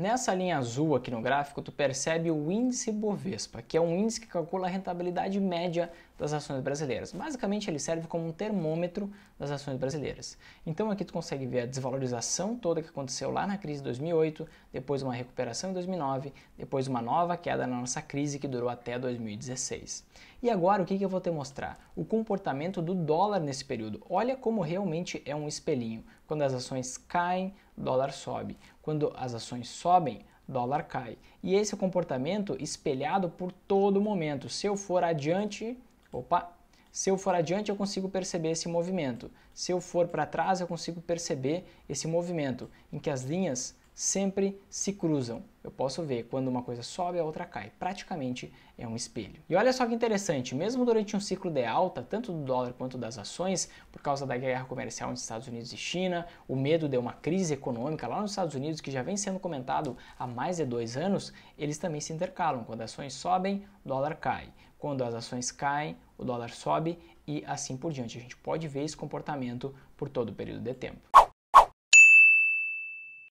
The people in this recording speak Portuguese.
Nessa linha azul aqui no gráfico, tu percebe o índice Bovespa, que é um índice que calcula a rentabilidade média das ações brasileiras. Basicamente, ele serve como um termômetro das ações brasileiras. Então, aqui tu consegue ver a desvalorização toda que aconteceu lá na crise de 2008, depois uma recuperação em 2009, depois uma nova queda na nossa crise que durou até 2016. E agora, o que, que eu vou te mostrar? O comportamento do dólar nesse período. Olha como realmente é um espelhinho. Quando as ações caem, dólar sobe. Quando as ações sobem, dólar cai. E esse é o comportamento espelhado por todo momento. Se eu for adiante, opa, se eu for adiante, eu consigo perceber esse movimento. Se eu for para trás, eu consigo perceber esse movimento em que as linhas sempre se cruzam. Eu posso ver quando uma coisa sobe, a outra cai. Praticamente é um espelho. E olha só que interessante, mesmo durante um ciclo de alta, tanto do dólar quanto das ações, por causa da guerra comercial entre Estados Unidos e China, o medo de uma crise econômica lá nos Estados Unidos, que já vem sendo comentado há mais de dois anos, eles também se intercalam. Quando as ações sobem, o dólar cai. Quando as ações caem, o dólar sobe e assim por diante. A gente pode ver esse comportamento por todo o período de tempo.